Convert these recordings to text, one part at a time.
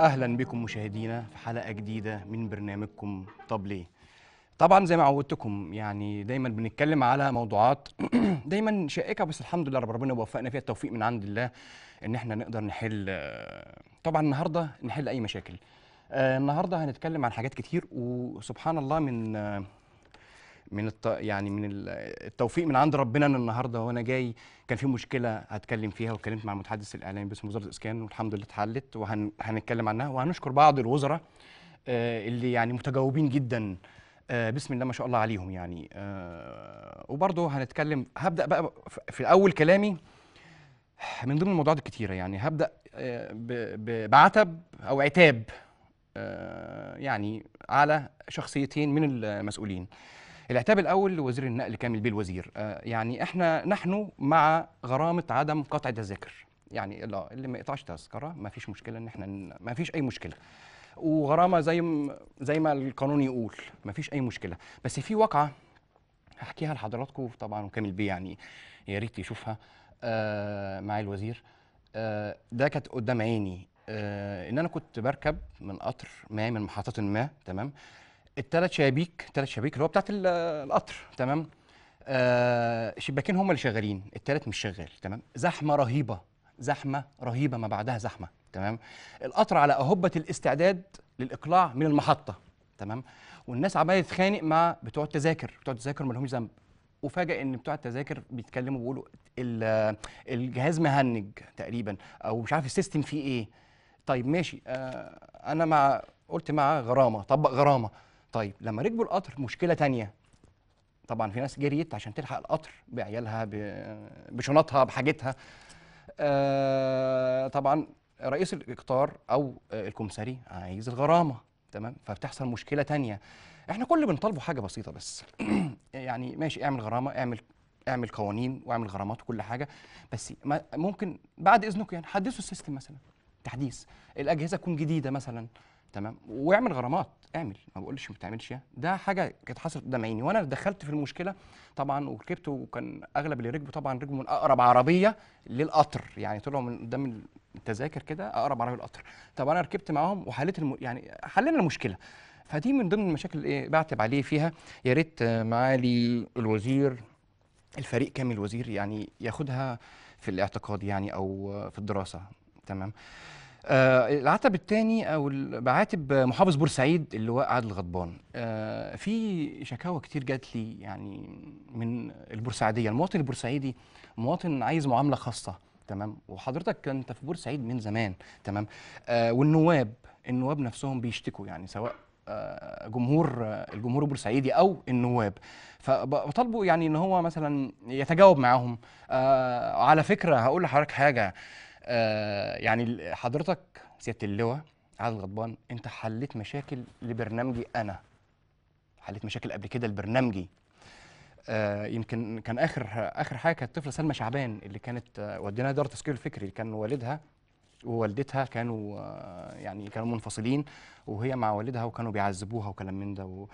اهلا بكم مشاهدينا في حلقه جديده من برنامجكم طب ليه طبعا زي ما عودتكم يعني دايما بنتكلم على موضوعات دايما شائكه بس الحمد لله رب ربنا وفقنا فيها التوفيق من عند الله ان احنا نقدر نحل طبعا النهارده نحل اي مشاكل آه، النهارده هنتكلم عن حاجات كتير وسبحان الله من آه، من الت... يعني من التوفيق من عند ربنا ان النهارده وانا جاي كان في مشكله هتكلم فيها واتكلمت مع المتحدث الاعلامي باسم وزاره الاسكان والحمد لله اتحلت وهنتكلم وهن... عنها وهنشكر بعض الوزراء آه، اللي يعني متجاوبين جدا آه، بسم الله ما شاء الله عليهم يعني آه، وبرضه هنتكلم هبدا بقى في اول كلامي من ضمن الموضوعات الكتيره يعني هبدا بعتب او عتاب يعني على شخصيتين من المسؤولين العتاب الاول لوزير النقل كامل بيه الوزير آه، يعني احنا نحن مع غرامه عدم قطع تذاكر يعني لا اللي ما يقطعش تذكره ما فيش مشكله ان احنا ما فيش اي مشكله وغرامه زي ما زي ما القانون يقول ما فيش اي مشكله بس في واقعه هحكيها لحضراتكم طبعا وكامل بيه يعني يا ريت يشوفها آه، مع الوزير آه، ده كانت قدام عيني ان انا كنت بركب من قطر ما من محطات ما تمام الثلاث شبابيك التلات شبابيك اللي هو بتاعت القطر تمام آه شباكين هم اللي شغالين الثالث مش شغال تمام زحمه رهيبه زحمه رهيبه ما بعدها زحمه تمام القطر على اهبه الاستعداد للاقلاع من المحطه تمام والناس عماله تتخانق مع بتوع التذاكر بتوع التذاكر ما لهمش ذنب وفاجئ ان بتوع التذاكر بيتكلموا بيقولوا الجهاز مهنج تقريبا او مش عارف السيستم فيه ايه طيب ماشي آه انا مع قلت مع غرامه طبق غرامه طيب لما ركبوا القطر مشكله تانية طبعا في ناس جريت عشان تلحق القطر بعيالها بشنطها بحاجتها آه طبعا رئيس الاقطار او الكمساري عايز الغرامه تمام فبتحصل مشكله تانية احنا كل بنطالبه حاجه بسيطه بس يعني ماشي اعمل غرامه اعمل اعمل قوانين واعمل غرامات وكل حاجه بس ممكن بعد اذنكم يعني حدثوا السيستم مثلا تحديث الاجهزه تكون جديده مثلا تمام واعمل غرامات اعمل ما بقولش ما تعملش يعني. ده حاجه كانت حصلت قدام عيني وانا دخلت في المشكله طبعا وركبت وكان اغلب اللي ركبوا طبعا ركبوا من اقرب عربيه للقطر يعني طلعوا من قدام التذاكر كده اقرب عربيه للقطر طب انا ركبت معاهم وحليت الم... يعني حلينا المشكله فدي من ضمن المشاكل اللي إيه بعتب عليه فيها يا ريت معالي الوزير الفريق كامل الوزير يعني ياخدها في الاعتقاد يعني او في الدراسه تمام آه العتب الثاني او بعاتب محافظ بورسعيد اللواء عادل غضبان آه في شكاوى كتير جات لي يعني من البورسعيديه المواطن البورسعيدي مواطن عايز معامله خاصه تمام وحضرتك كنت في بورسعيد من زمان تمام آه والنواب النواب نفسهم بيشتكوا يعني سواء آه، جمهور آه، الجمهور البورسعيدي او النواب فبطالبه يعني ان هو مثلا يتجاوب معاهم آه، على فكره هقول لحضرتك حاجه آه، يعني حضرتك سياده اللواء عادل غضبان انت حليت مشاكل لبرنامجي انا حليت مشاكل قبل كده لبرنامجي آه يمكن كان اخر اخر حاجه كانت الطفله سلمى شعبان اللي كانت آه وديناها دار التسجيل الفكري اللي كان والدها ووالدتها كانوا آه يعني كانوا منفصلين وهي مع والدها وكانوا بيعذبوها وكلام من ده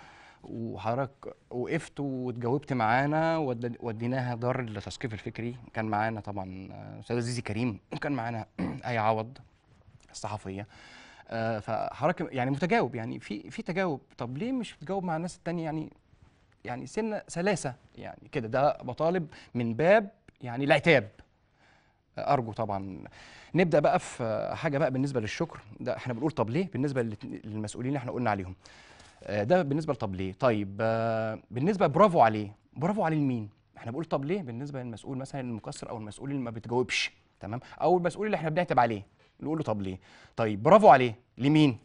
وحضرتك وقفت واتجاوبت معانا وديناها دار التثقيف الفكري كان معانا طبعا استاذ زيزي كريم وكان معانا اي عوض الصحفيه آه، فحضرتك يعني متجاوب يعني في في تجاوب طب ليه مش بتجاوب مع الناس التانية يعني يعني سنه سلاسه يعني كده ده بطالب من باب يعني العتاب ارجو طبعا نبدا بقى في حاجه بقى بالنسبه للشكر ده احنا بنقول طب ليه بالنسبه للمسؤولين اللي احنا قلنا عليهم آه، ده بالنسبه لطب ليه طيب آه، بالنسبه برافو عليه برافو عليه لمين احنا بنقول طب ليه بالنسبه للمسؤول مثلا المكسر او المسؤول اللي ما بتجاوبش تمام او المسؤول اللي احنا بنعتب عليه نقول له طب ليه طيب برافو عليه لمين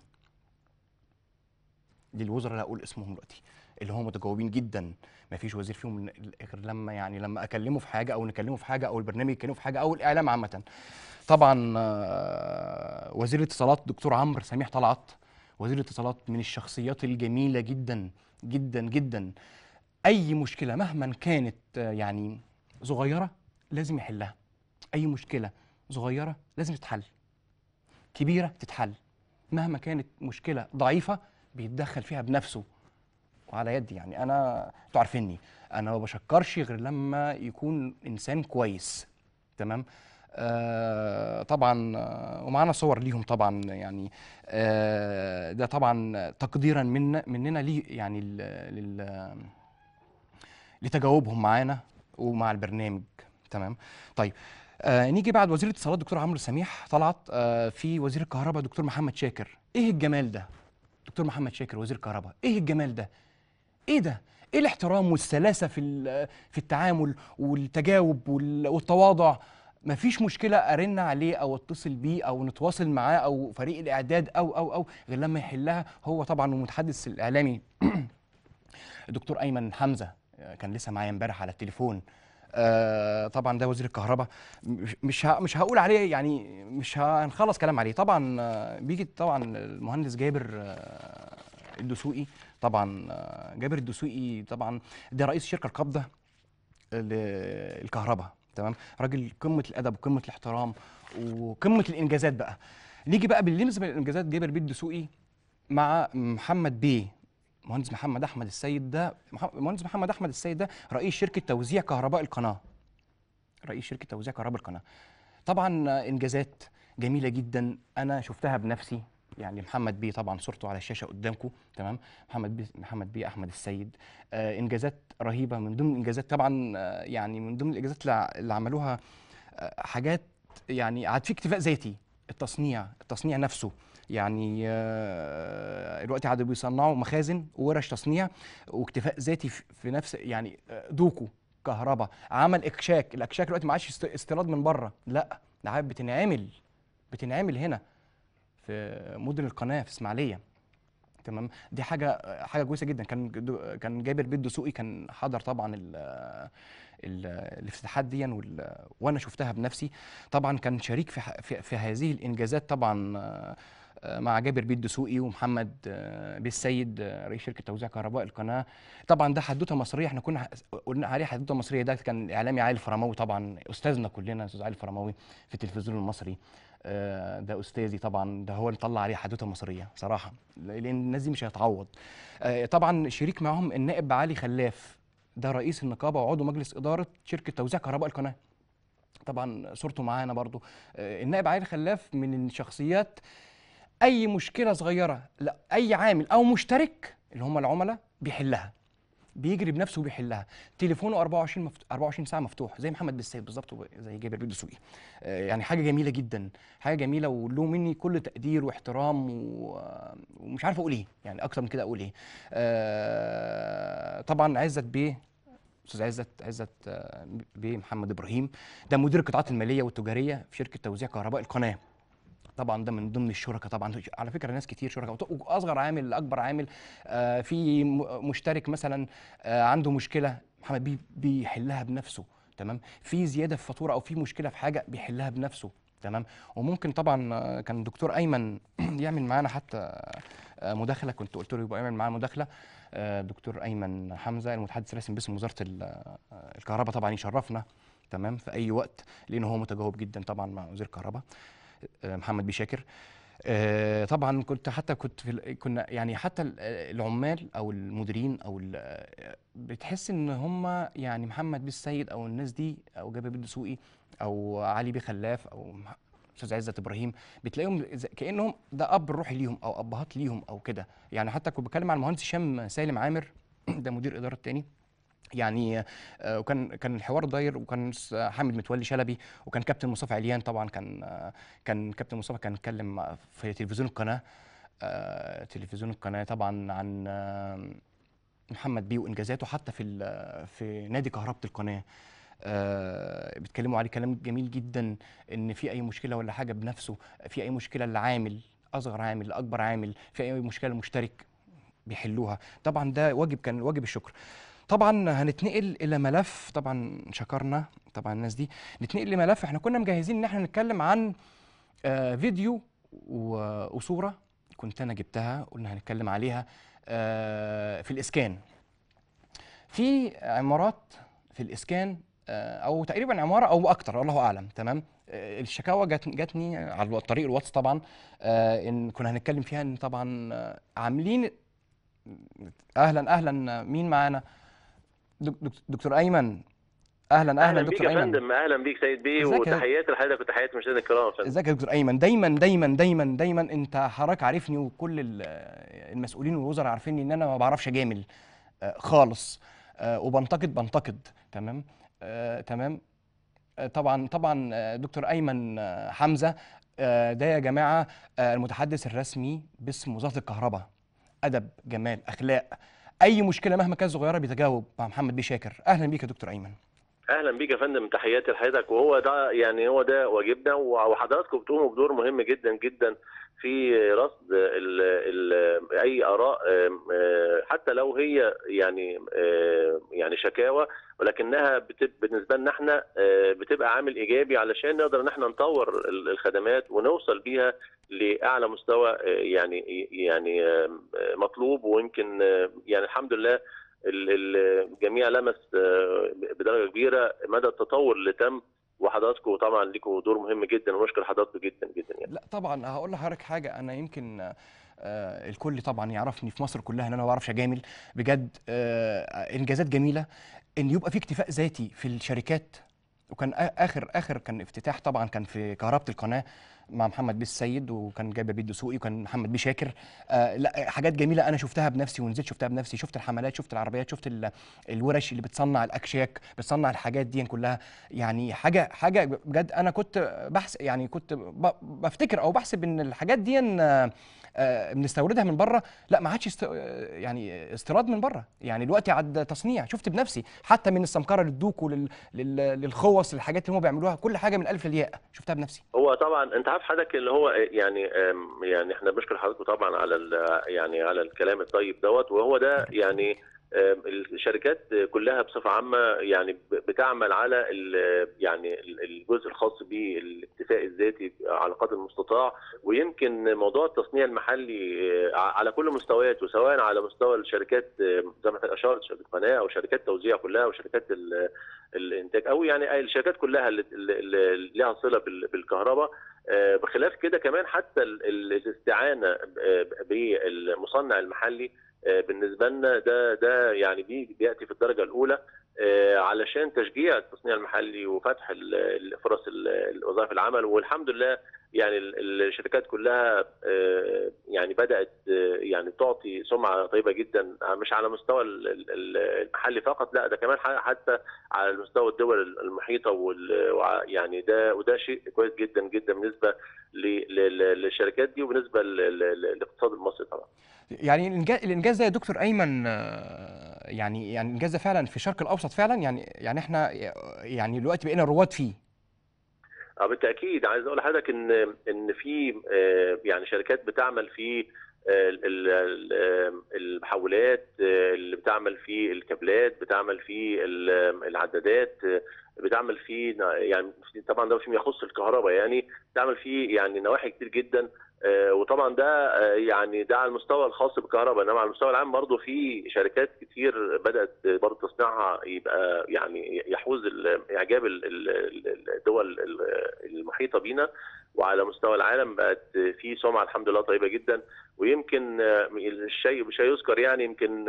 للوزراء اللي اقول اسمهم دلوقتي اللي هم متجاوبين جدا ما فيش وزير فيهم غير لما يعني لما اكلمه في حاجه او نكلمه في حاجه او البرنامج يكلمه في حاجه او الاعلام عامه طبعا آه، وزير الاتصالات دكتور عمرو سميح طلعت وزير الاتصالات من الشخصيات الجميله جدا جدا جدا اي مشكله مهما كانت آه، يعني صغيره لازم يحلها اي مشكله صغيره لازم تتحل كبيره تتحل مهما كانت مشكله ضعيفه بيتدخل فيها بنفسه وعلى يدي يعني انا انتوا عارفيني انا ما بشكرش غير لما يكون انسان كويس تمام آه، طبعا آه، ومعانا صور ليهم طبعا يعني آه، ده طبعا تقديرا من مننا ليه يعني لل لتجاوبهم معانا ومع البرنامج تمام طيب آه نيجي بعد وزير الاتصالات دكتور عمرو سميح طلعت آه في وزير الكهرباء دكتور محمد شاكر ايه الجمال ده دكتور محمد شاكر وزير الكهرباء ايه الجمال ده ايه ده ايه الاحترام والسلاسه في في التعامل والتجاوب والتواضع مفيش مشكله ارن عليه او اتصل بيه او نتواصل معاه او فريق الاعداد او او او غير لما يحلها هو طبعا المتحدث الاعلامي الدكتور ايمن حمزه آه، كان لسه معايا امبارح على التليفون آه طبعا ده وزير الكهرباء مش ها مش هقول عليه يعني مش هنخلص كلام عليه طبعا آه، بيجي طبعا المهندس جابر آه الدسوقي طبعا آه، جابر الدسوقي طبعا ده رئيس شركه القابضه للكهرباء تمام راجل قمه الادب وقمه الاحترام وقمه الانجازات بقى نيجي بقى باللمس من الانجازات جابر بيت دسوقي مع محمد بيه مهندس محمد احمد السيد ده مهندس محمد احمد السيد ده رئيس شركه توزيع كهرباء القناه رئيس شركه توزيع كهرباء القناه طبعا انجازات جميله جدا انا شفتها بنفسي يعني محمد بيه طبعا صورته على الشاشه قدامكم تمام محمد بيه محمد بيه احمد السيد آه انجازات رهيبه من ضمن الانجازات طبعا آه يعني من ضمن الانجازات اللي عملوها آه حاجات يعني عاد في اكتفاء ذاتي التصنيع التصنيع نفسه يعني دلوقتي آه، عادوا بيصنعوا مخازن وورش تصنيع واكتفاء ذاتي في نفس يعني آه، دوكو كهرباء عمل اكشاك الاكشاك دلوقتي ما عادش استيراد من بره لا ده بتنعمل بتنعمل هنا في مدن القناه في اسماعيليه تمام دي حاجه حاجه كويسه جدا كان كان جابر بيت دسوقي كان حضر طبعا الافتتاحات دي وانا شفتها بنفسي طبعا كان شريك في, في, في هذه الانجازات طبعا آه، مع جابر بيت دسوقي ومحمد آه، بالسيد آه، رئيس شركه توزيع كهرباء القناه طبعا ده حدوته مصريه احنا كنا قلنا عليه حدوته مصريه ده كان الاعلامي علي الفرماوي طبعا استاذنا كلنا استاذ علي الفرماوي في التلفزيون المصري آه، ده استاذي طبعا ده هو اللي طلع عليه حدوته مصريه صراحه لان الناس دي مش هتعوض آه، طبعا شريك معاهم النائب علي خلاف ده رئيس النقابه وعضو مجلس اداره شركه توزيع كهرباء القناه طبعا صورته معانا برضو آه، النائب علي خلاف من الشخصيات اي مشكله صغيره لا اي عامل او مشترك اللي هم العملاء بيحلها بيجري بنفسه وبيحلها تليفونه 24 مفت... 24 ساعه مفتوح زي محمد بالسيف بالظبط زي جابر بن آه يعني حاجه جميله جدا حاجه جميله وله مني كل تقدير واحترام و... ومش عارف اقول ايه يعني اكتر من كده اقول ايه آه طبعا عزت بيه استاذ عزت عزت آه، بيه محمد ابراهيم ده مدير القطاعات الماليه والتجاريه في شركه توزيع كهرباء القناه طبعا ده من ضمن الشركاء طبعا على فكره ناس كتير شركاء واصغر عامل لاكبر عامل آه، في مشترك مثلا آه، عنده مشكله محمد بيحلها بنفسه تمام في زياده في فاتوره او في مشكله في حاجه بيحلها بنفسه تمام وممكن طبعا آه، كان الدكتور ايمن يعمل معانا حتى مداخله كنت قلت له يبقى يعمل معانا مداخله دكتور ايمن حمزه المتحدث الرسمي باسم وزاره الكهرباء طبعا يشرفنا تمام في اي وقت لان هو متجاوب جدا طبعا مع وزير الكهرباء آه، محمد بشاكر آه، طبعا كنت حتى كنت في كنا يعني حتى العمال او المديرين او بتحس ان هم يعني محمد بالسيد او الناس دي او جابر الدسوقي او علي بخلاف او استاذ عزت ابراهيم بتلاقيهم كانهم ده اب روحي ليهم او ابهات ليهم او كده يعني حتى كنت بتكلم مع المهندس هشام سالم عامر ده مدير اداره تاني يعني آه، وكان كان الحوار داير وكان حامد متولي شلبي وكان كابتن مصطفى عليان طبعا كان آه، كان كابتن مصطفى كان اتكلم في تلفزيون القناه آه، تلفزيون القناه طبعا عن محمد بيه وانجازاته حتى في في نادي كهربه القناه بيتكلموا عليه كلام جميل جدا ان في اي مشكله ولا حاجه بنفسه في اي مشكله العامل اصغر عامل اكبر عامل في اي مشكله مشترك بيحلوها طبعا ده واجب كان واجب الشكر طبعا هنتنقل الى ملف طبعا شكرنا طبعا الناس دي نتنقل لملف احنا كنا مجهزين ان احنا نتكلم عن آه فيديو وصوره كنت انا جبتها قلنا هنتكلم عليها آه في الاسكان في عمارات في الاسكان آه، او تقريبا عماره او اكتر الله اعلم تمام آه، الشكاوى جات جاتني على طريق الواتس طبعا آه، ان كنا هنتكلم فيها ان طبعا عاملين اهلا اهلا مين معانا دكتور ايمن اهلا اهلا, أهلا دكتور ايمن فندم اهلا بيك سيد بيه وتحياتي لحضرتك وتحيات المشاهدين الكرام ازيك يا دكتور ايمن دايما دايما دايما دايما انت حضرتك عارفني وكل المسؤولين والوزراء عارفيني ان انا ما بعرفش اجامل آه، خالص آه، وبنتقد بنتقد تمام آه، تمام طبعا طبعا دكتور ايمن حمزه ده يا جماعه المتحدث الرسمي باسم وزاره الكهرباء ادب جمال اخلاق اي مشكله مهما كانت صغيره بيتجاوب مع محمد بيه شاكر اهلا بيك يا دكتور ايمن اهلا بيك يا فندم تحياتي لحضرتك وهو ده يعني هو ده واجبنا وحضراتكم بتقوموا بدور مهم جدا جدا في رصد الـ الـ اي اراء آه، حتى لو هي يعني آه، يعني شكاوى ولكنها بالنسبه لنا احنا آه، بتبقى عامل ايجابي علشان نقدر ان احنا نطور الخدمات ونوصل بيها لاعلى مستوى يعني يعني مطلوب ويمكن يعني الحمد لله الجميع لمس آه، بدرجه كبيره مدى التطور اللي تم وحضراتكم طبعا ليكم دور مهم جدا ونشكر حضراتكم جدا جدا يعني. لا طبعا هقول لحضرتك حاجه انا يمكن آه، الكل طبعا يعرفني في مصر كلها ان انا ما بعرفش اجامل بجد آه، انجازات جميله ان يبقى في اكتفاء ذاتي في الشركات وكان اخر اخر كان افتتاح طبعا كان في كهربه القناه مع محمد بيه السيد وكان جايب بيه الدسوقي وكان محمد بيه شاكر آه لا حاجات جميله انا شفتها بنفسي ونزلت شفتها بنفسي شفت الحملات شفت العربيات شفت الورش اللي بتصنع الاكشاك بتصنع الحاجات دي كلها يعني حاجه حاجه بجد انا كنت بحس يعني كنت بفتكر او بحسب ان الحاجات دي آه، بنستوردها من بره لا ما عادش است... آه، يعني استيراد من بره يعني دلوقتي عاد تصنيع شفت بنفسي حتى من السمكره للدوكو ولل... لل... للخوص الحاجات اللي هم بيعملوها كل حاجه من الالف للياء شفتها بنفسي هو طبعا انت عارف حضرتك اللي هو آه، يعني يعني احنا بنشكر حضرتك طبعا على ال... يعني على الكلام الطيب دوت وهو ده يعني الشركات كلها بصفه عامه يعني بتعمل على يعني الجزء الخاص بالاكتفاء الذاتي على قدر المستطاع ويمكن موضوع التصنيع المحلي آه، على كل مستوياته سواء على مستوى الشركات زي ما اشرت شركه قناه او شركات توزيع كلها وشركات الانتاج او يعني الشركات كلها اللي لها صله بالكهرباء آه، بخلاف كده كمان حتى الاستعانه آه، بالمصنع المحلي آه، بالنسبه لنا ده ده يعني دي بياتي في الدرجه الاولى آه، علشان تشجيع التصنيع المحلي وفتح فرص وظائف العمل والحمد لله يعني الشركات كلها آه، يعني بدات يعني تعطي سمعه طيبه جدا مش على مستوى المحلي فقط لا ده كمان حتى على مستوى الدول المحيطه ويعني ده وده شيء كويس جدا جدا بالنسبه للشركات دي وبالنسبه للاقتصاد المصري طبعا يعني الانجاز ده يا دكتور ايمن آه، يعني يعني الانجاز ده فعلا في الشرق الاوسط فعلا يعني يعني احنا يعني دلوقتي بقينا رواد فيه اه بالتاكيد عايز اقول لحضرتك ان ان في آه، يعني شركات بتعمل في آه، المحولات اللي بتعمل في الكابلات بتعمل في العدادات بتعمل فيه يعني طبعا ده فيما يخص الكهرباء يعني بتعمل فيه يعني نواحي كتير جدا آه، وطبعا ده آه، يعني ده على المستوى الخاص بالكهرباء انما على المستوى العام برضه في شركات كتير بدات برضه تصنيعها يبقى يعني يحوز اعجاب الدول المحيطه بينا وعلى مستوى العالم بقت في سمعه الحمد لله طيبه جدا ويمكن آه، الشيء مش هيذكر يعني يمكن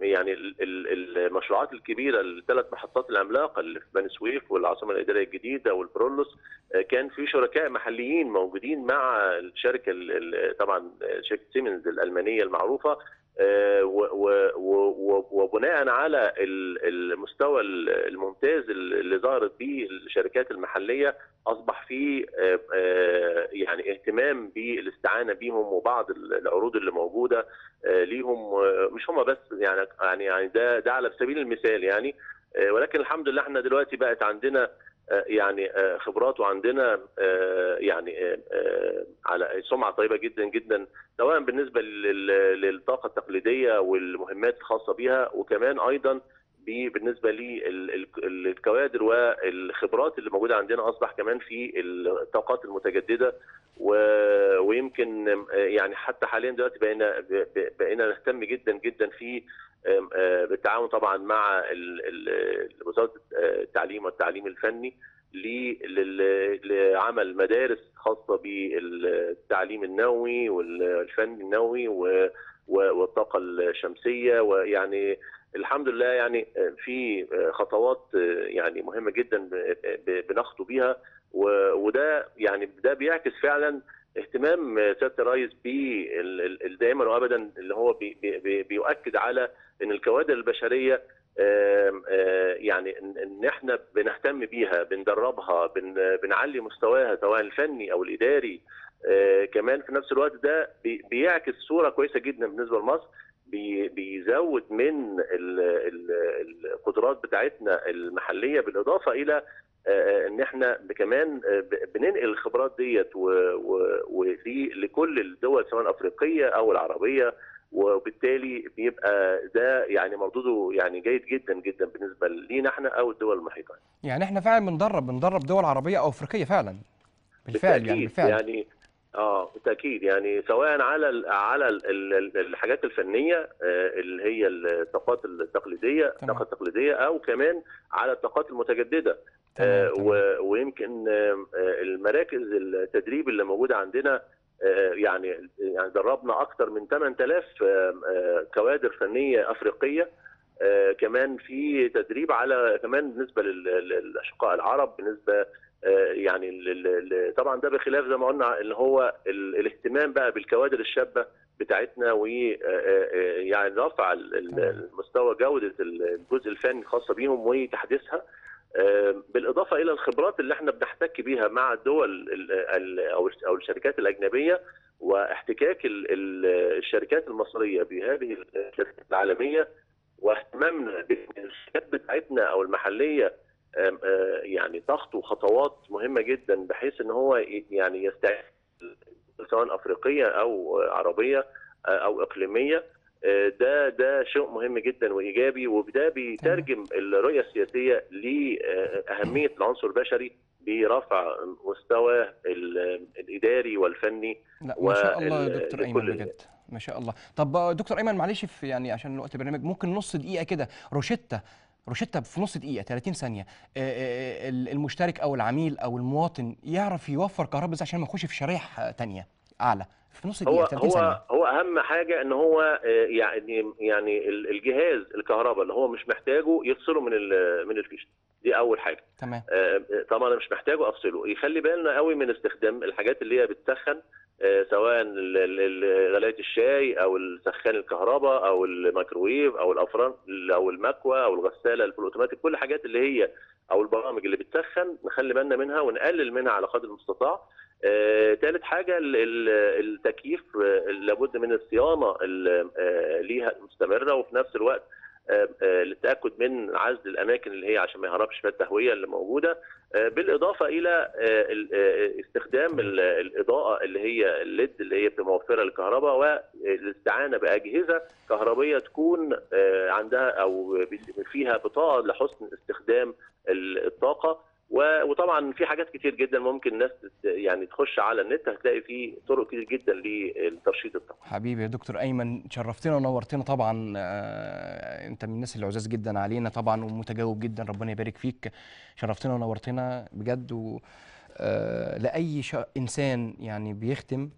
يعني المشروعات الكبيره الثلاث محطات العملاقه اللي في بني سويف والعاصمه الاداريه الجديده والبرولوس أه، كان في شركاء محليين موجودين مع الشركه طبعا شركه سيمنز الالمانيه المعروفه آه، وبناء على المستوى الممتاز اللي ظهرت به الشركات المحليه اصبح في آه، آه، يعني اهتمام بالاستعانه بيهم وبعض العروض اللي موجوده ليهم مش هم بس يعني يعني ده ده على سبيل المثال يعني ولكن الحمد لله احنا دلوقتي بقت عندنا آه، يعني آه، خبراته عندنا آه، يعني على سمعه طيبه جدا جدا سواء بالنسبه للطاقه التقليديه والمهمات الخاصه بها وكمان ايضا بالنسبه للكوادر والخبرات اللي موجوده عندنا اصبح كمان في الطاقات المتجدده ويمكن يعني حتى حاليا دلوقتي بقينا بقينا نهتم جدا جدا في آه، بالتعاون طبعا مع وزاره آه، التعليم والتعليم الفني لعمل مدارس خاصه بالتعليم النووي والفن النووي والطاقه الشمسيه ويعني الحمد لله يعني في خطوات آه، يعني مهمه جدا بنخطو بيها وده يعني ده بيعكس فعلا اهتمام سياده الرئيس بالدائما وابدا اللي هو بيؤكد على ان الكوادر البشريه يعني ان احنا بنهتم بيها بندربها بنعلي مستواها سواء الفني او الاداري آه، كمان في نفس الوقت ده بيعكس صوره كويسه جدا بالنسبه لمصر بيزود من القدرات بتاعتنا المحليه بالاضافه الى آه، آه، ان احنا كمان بننقل الخبرات ديت ودي لكل الدول سواء الافريقيه او العربيه وبالتالي بيبقى ده يعني مردوده يعني جيد جدا جدا بالنسبه لينا احنا او الدول المحيطه يعني احنا فعلا بندرب بندرب دول عربيه او افريقيه فعلا بالفعل يعني بالفعل يعني اه بالتاكيد يعني سواء على الـ على الـ الحاجات الفنيه آه، اللي هي الطاقات التقليديه الطاقه التقليديه او كمان على الطاقات المتجدده تمام. آه، تمام. ويمكن آه، المراكز التدريب اللي موجوده عندنا آه، يعني يعني دربنا اكثر من 8000 آه، آه، كوادر فنيه افريقيه كمان في تدريب على كمان بالنسبه للاشقاء العرب بالنسبه يعني طبعا ده بخلاف زي ما قلنا اللي هو الاهتمام بقى بالكوادر الشابه بتاعتنا و يعني رفع مستوى جوده الجزء الفني الخاصه بيهم وتحديثها آه، بالاضافه الى الخبرات اللي احنا بنحتك بيها مع الدول او الشركات الاجنبيه واحتكاك الشركات المصريه بهذه الشركات العالميه واهتمامنا بالشركات بتاعتنا او المحليه آه، آه، يعني تخطو خطوات مهمه جدا بحيث ان هو يعني يستعد سواء افريقيه او عربيه او اقليميه آه، ده ده شيء مهم جدا وايجابي وده بيترجم الرؤيه السياسيه لاهميه آه، العنصر البشري برفع مستوى الاداري والفني لا ما شاء الله يا دكتور ايمن بجد ما شاء الله طب دكتور ايمن معلش في يعني عشان وقت برنامج ممكن نص دقيقه كده روشتة روشتة في نص دقيقة 30 ثانية آه، المشترك أو العميل أو المواطن يعرف يوفر كهرباء عشان ما يخش في شرايح تانية أعلى في نص دقيقه هو ثانيه هو هو اهم حاجه ان هو آه، يعني يعني الجهاز الكهرباء اللي هو مش محتاجه يفصله من من الفيشه دي اول حاجه تمام آه، طبعا انا مش محتاجه افصله يخلي بالنا قوي من استخدام الحاجات اللي هي بتسخن آه، سواء غلايه الشاي او السخان الكهرباء او الميكروويف او الافران او المكوى او الغساله الفول اوتوماتيك كل الحاجات اللي هي او البرامج اللي بتسخن نخلي بالنا منها ونقلل منها على قدر المستطاع ثالث آه، حاجه التكييف آه، لابد من الصيانه آه، ليها مستمره وفي نفس الوقت آه، آه، للتاكد من عزل الاماكن اللي هي عشان ما يهربش فيها التهويه اللي موجوده آه، بالاضافه الى استخدام الاضاءه اللي هي الليد اللي هي بتبقى موفره للكهرباء والاستعانه باجهزه كهربيه تكون عندها او فيها بطاقه لحسن استخدام الطاقه وطبعا في حاجات كتير جدا ممكن الناس يعني تخش على النت هتلاقي في طرق كتير جدا للترشيد الطبي. حبيبي يا دكتور ايمن شرفتنا ونورتنا طبعا آه، انت من الناس العزاز جدا علينا طبعا ومتجاوب جدا ربنا يبارك فيك شرفتنا ونورتنا بجد و آه، لاي انسان يعني بيختم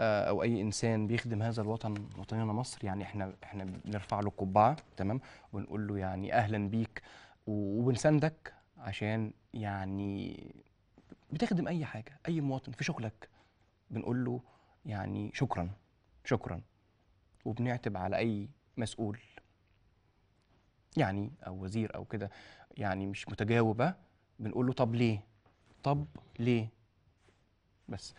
آه، او اي انسان بيخدم هذا الوطن وطننا مصر يعني احنا احنا بنرفع له القبعه تمام ونقول له يعني اهلا بيك وبنساندك عشان يعني بتخدم اي حاجه اي مواطن في شغلك بنقول له يعني شكرا شكرا وبنعتب على اي مسؤول يعني او وزير او كده يعني مش متجاوبه بنقول له طب ليه طب ليه بس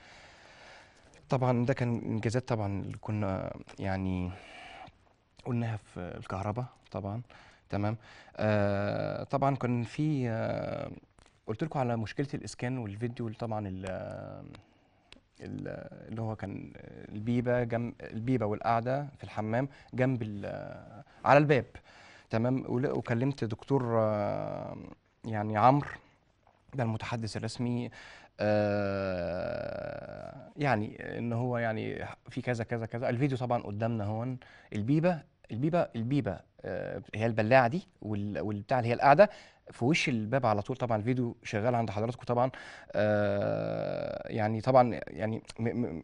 طبعا ده كان انجازات طبعا اللي كنا يعني قلناها في الكهرباء طبعا تمام آه طبعا كان في آه قلت لكم على مشكله الاسكان والفيديو اللي طبعا آه، اللي هو كان البيبه جنب البيبه والقعده في الحمام جنب آه، على الباب تمام وكلمت دكتور آه، يعني عمرو ده المتحدث الرسمي يعني ان هو يعني في كذا كذا كذا الفيديو طبعا قدامنا هون البيبه البيبه البيبه آه، هي البلاعه دي والبتاع اللي هي القاعده في وش الباب على طول طبعا الفيديو شغال عند حضراتكم طبعا آه، يعني طبعا يعني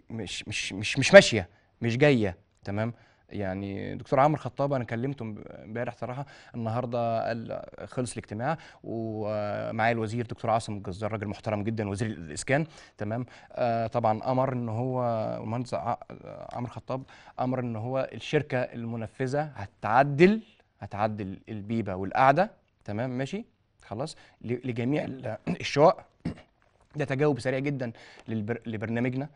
مش مش مش مش ماشيه مش جايه تمام يعني دكتور عمرو خطاب انا كلمته امبارح صراحه النهارده خلص الاجتماع ومعايا الوزير دكتور عاصم الجزار راجل محترم جدا وزير الاسكان تمام آه طبعا امر ان هو المهندس عمرو خطاب امر ان هو الشركه المنفذه هتعدل هتعدل البيبه والقعده تمام ماشي خلاص لجميع الشقق ده تجاوب سريع جدا لبرنامجنا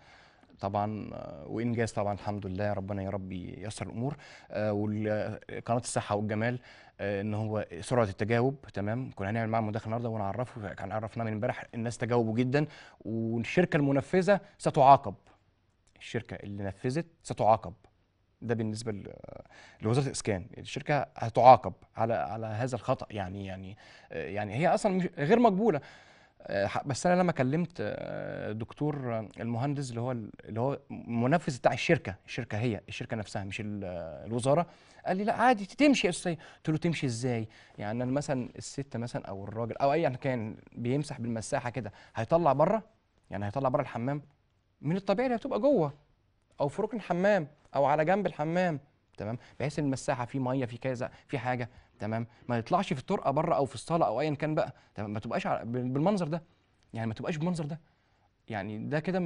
طبعا آه، وانجاز طبعا الحمد لله ربنا يا رب ييسر الامور آه، وقناه آه، الصحه والجمال ان هو سرعه التجاوب تمام كنا هنعمل معاه مداخله النهارده ونعرفه كان عرفناه من امبارح الناس تجاوبوا جدا والشركه المنفذه ستعاقب الشركه اللي نفذت ستعاقب ده بالنسبه لوزاره الاسكان الشركه هتعاقب على على هذا الخطا يعني يعني يعني هي اصلا غير مقبوله آه، بس انا لما كلمت آه، دكتور آه، المهندس اللي هو اللي هو المنفذ بتاع الشركه الشركه هي الشركه نفسها مش الوزاره قال لي لا عادي تمشي يا استاذ قلت له تمشي ازاي يعني انا مثلا الست مثلا او الراجل او ايا كان بيمسح بالمساحه كده هيطلع بره يعني هيطلع بره الحمام من الطبيعي اللي تبقى جوه او في ركن الحمام او على جنب الحمام تمام بحيث المساحه في ميه في كذا في حاجه تمام ما يطلعش في الطرقه بره او في الصاله او ايا كان بقى تمام ما تبقاش بالمنظر ده يعني ما تبقاش بالمنظر ده يعني ده كده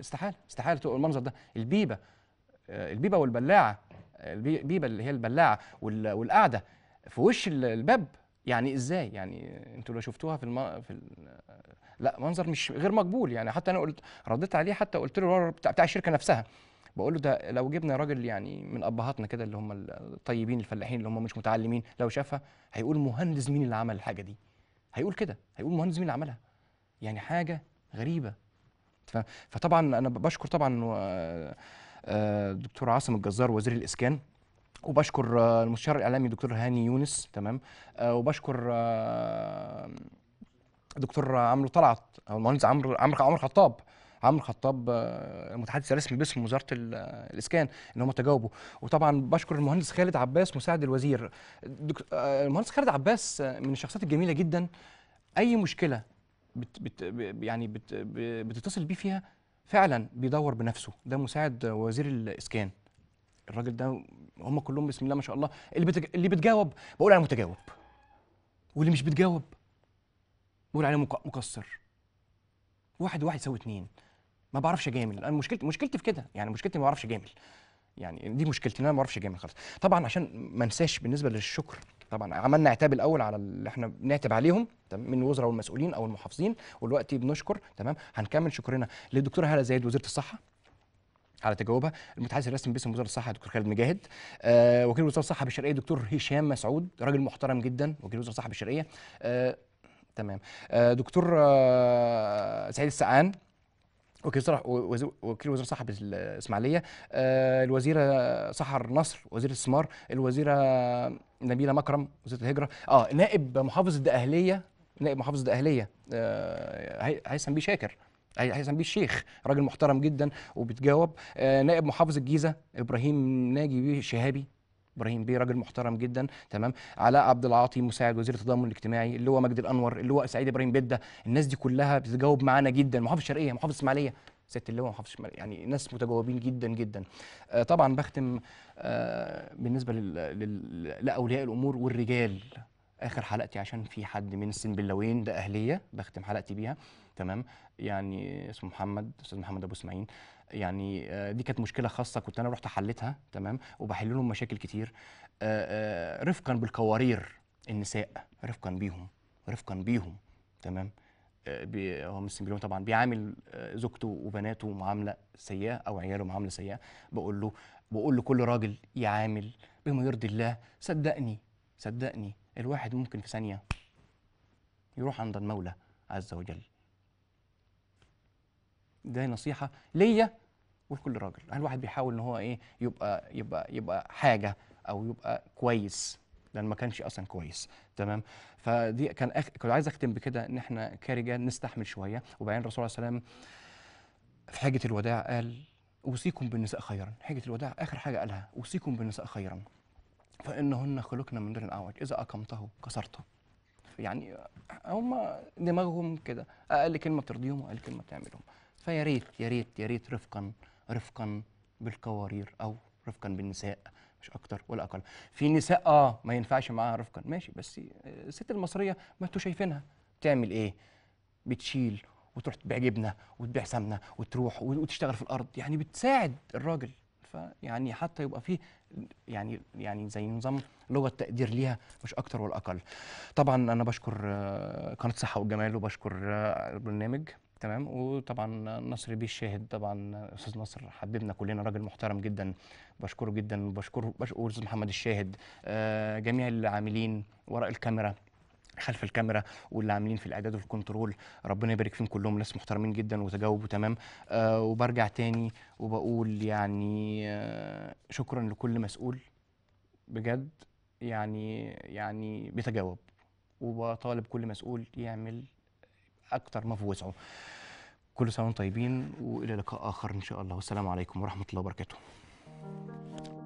استحاله استحاله تبقى المنظر ده البيبه آه، البيبه والبلاعه آه، البيبه اللي هي البلاعه والقعده في وش الباب يعني ازاي يعني انتوا لو شفتوها في الم... في ال... لا منظر مش غير مقبول يعني حتى انا قلت رديت عليه حتى قلت له بتاع, بتاع الشركه نفسها بقول له ده لو جبنا راجل يعني من ابهاتنا كده اللي هم الطيبين الفلاحين اللي هم مش متعلمين لو شافها هيقول مهندس مين اللي عمل الحاجه دي هيقول كده هيقول مهندس مين اللي عملها يعني حاجه غريبه فطبعا انا بشكر طبعا آه، آه، دكتور عاصم الجزار وزير الاسكان وبشكر آه، المستشار الاعلامي دكتور هاني يونس تمام وبشكر دكتور عمرو طلعت او المهندس عمرو عمرو خطاب عمرو خطاب المتحدث آه، الرسمي باسم وزاره آه، الاسكان ان هم تجاوبوا وطبعا بشكر المهندس خالد عباس مساعد الوزير آه، المهندس خالد عباس من الشخصيات الجميله جدا اي مشكله بت بت يعني بت بتتصل بيه فيها فعلا بيدور بنفسه ده مساعد وزير الاسكان الراجل ده هم كلهم بسم الله ما شاء الله اللي بتج... اللي بتجاوب بقول عليه متجاوب واللي مش بتجاوب بقول عليه مقصر واحد واحد يساوي اتنين ما بعرفش اجامل انا مشكلتي مشكلتي في كده يعني مشكلتي ما بعرفش اجامل يعني دي مشكلتي ان انا ما بعرفش اجامل خالص طبعا عشان ما انساش بالنسبه للشكر طبعا عملنا عتاب الاول على اللي احنا بنعتب عليهم تمام من الوزراء والمسؤولين او المحافظين والوقت بنشكر تمام هنكمل شكرنا للدكتوره هاله زايد وزيره الصحه على تجاوبها المتحدث الرسمي باسم وزاره الصحه دكتور خالد مجاهد آه وكيل وزاره الصحه بالشرقيه دكتور هشام مسعود راجل محترم جدا وكيل وزاره الصحه بالشرقيه آه تمام آه دكتور آه سعيد السقعان وكيل وزير وكيل وزير صاحب الاسماعيليه آه، الوزيره سحر نصر وزير الاستثمار الوزيره نبيله مكرم وزيره الهجره اه نائب محافظ الدقهليه نائب محافظ الدقهليه آه هيثم بيه شاكر هيثم بيه الشيخ راجل محترم جدا وبتجاوب آه نائب محافظ الجيزه ابراهيم ناجي بيه شهابي ابراهيم بيه راجل محترم جدا تمام علاء عبد العاطي مساعد وزير التضامن الاجتماعي اللي هو مجدي الانور اللي هو سعيد ابراهيم بده الناس دي كلها بتتجاوب معانا جدا محافظ الشرقيه محافظ اسماعيليه ست اللواء محافظ يعني ناس متجاوبين جدا جدا آه طبعا بختم آه بالنسبه لاولياء الامور والرجال اخر حلقتي عشان في حد من السنبلاوين ده اهليه بختم حلقتي بيها تمام يعني اسمه محمد استاذ محمد ابو اسماعيل يعني آه، دي كانت مشكله خاصه كنت انا رحت حلتها تمام وبحل لهم مشاكل كتير آه، آه، رفقا بالقوارير النساء رفقا بيهم رفقا بيهم تمام بي هو مش طبعا بيعامل زوجته وبناته معامله سيئه او عياله معامله سيئه بقول له بقول لكل راجل يعامل بما يرضي الله صدقني صدقني الواحد ممكن في ثانيه يروح عند المولى عز وجل ده نصيحه ليا ولكل راجل هل الواحد بيحاول ان هو ايه يبقى يبقى يبقى حاجه او يبقى كويس لان ما كانش اصلا كويس تمام فدي كان أخ... كنت عايز اختم بكده ان احنا كرجال نستحمل شويه وبعدين الرسول عليه السلام في حجه الوداع قال اوصيكم بالنساء خيرا حجه الوداع اخر حاجه قالها اوصيكم بالنساء خيرا فانهن خلقنا من دون اعوج اذا اقمته كسرته يعني هم دماغهم كده اقل كلمه بترضيهم واقل كلمه بتعملهم فيا ريت يا ريت يا ريت رفقا رفقا بالقوارير او رفقا بالنساء مش اكتر ولا اقل في نساء اه ما ينفعش معاها رفقا ماشي بس الست المصريه ما انتوا شايفينها بتعمل ايه بتشيل وتروح تبيع جبنه وتبيع سمنه وتروح وتشتغل في الارض يعني بتساعد الراجل فيعني حتى يبقى فيه يعني يعني زي نظام لغه تقدير ليها مش اكتر ولا اقل طبعا انا بشكر آه، قناه صحه وجمال وبشكر آه، البرنامج تمام وطبعا نصر بيه الشاهد طبعا استاذ نصر حبيبنا كلنا راجل محترم جدا بشكره جدا وبشكره بشكر استاذ محمد الشاهد آه، جميع العاملين وراء الكاميرا خلف الكاميرا واللي عاملين في الاعداد والكنترول ربنا يبارك فيهم كلهم ناس محترمين جدا وتجاوبوا تمام آه وبرجع تاني وبقول يعني آه شكرا لكل مسؤول بجد يعني يعني بيتجاوب وبطالب كل مسؤول يعمل اكثر ما وسعه كل سنه وانتم طيبين والى لقاء اخر ان شاء الله والسلام عليكم ورحمه الله وبركاته